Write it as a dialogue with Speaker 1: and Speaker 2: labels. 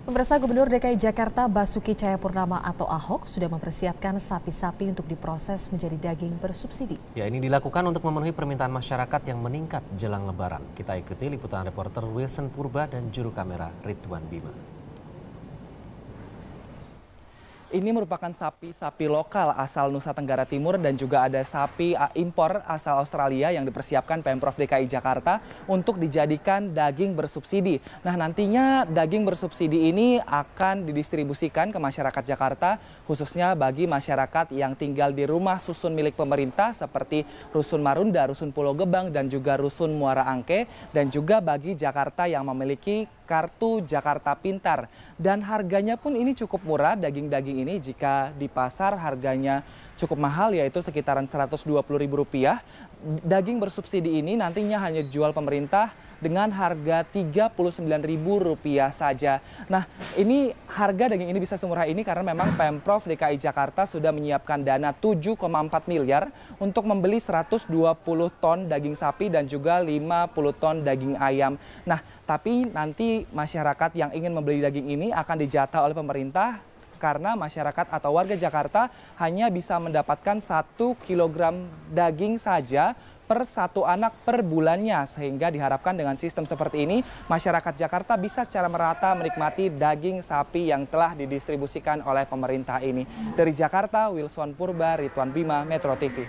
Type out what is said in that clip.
Speaker 1: Pemirsa Gubernur DKI Jakarta Basuki Cahayapurnama atau Ahok sudah mempersiapkan sapi-sapi untuk diproses menjadi daging bersubsidi. Ya, ini dilakukan untuk memenuhi permintaan masyarakat yang meningkat jelang lebaran. Kita ikuti liputan reporter Wilson Purba dan juru kamera Ridwan Bima.
Speaker 2: Ini merupakan sapi-sapi lokal asal Nusa Tenggara Timur dan juga ada sapi eh, impor asal Australia yang dipersiapkan Pemprov DKI Jakarta untuk dijadikan daging bersubsidi. Nah nantinya daging bersubsidi ini akan didistribusikan ke masyarakat Jakarta khususnya bagi masyarakat yang tinggal di rumah susun milik pemerintah seperti Rusun Marunda, Rusun Pulau Gebang dan juga Rusun Muara Angke dan juga bagi Jakarta yang memiliki kartu Jakarta Pintar. Dan harganya pun ini cukup murah daging-daging ini jika di pasar harganya cukup mahal yaitu sekitaran Rp120.000. Daging bersubsidi ini nantinya hanya jual pemerintah dengan harga Rp39.000 saja. Nah, ini harga daging ini bisa semurah ini karena memang Pemprov DKI Jakarta sudah menyiapkan dana 7,4 miliar untuk membeli 120 ton daging sapi dan juga 50 ton daging ayam. Nah, tapi nanti masyarakat yang ingin membeli daging ini akan dijatah oleh pemerintah karena masyarakat atau warga Jakarta hanya bisa mendapatkan 1 kg daging saja per satu anak per bulannya. Sehingga diharapkan dengan sistem seperti ini, masyarakat Jakarta bisa secara merata menikmati daging sapi yang telah didistribusikan oleh pemerintah ini. Dari Jakarta, Wilson Purba, Rituan Bima, Metro TV.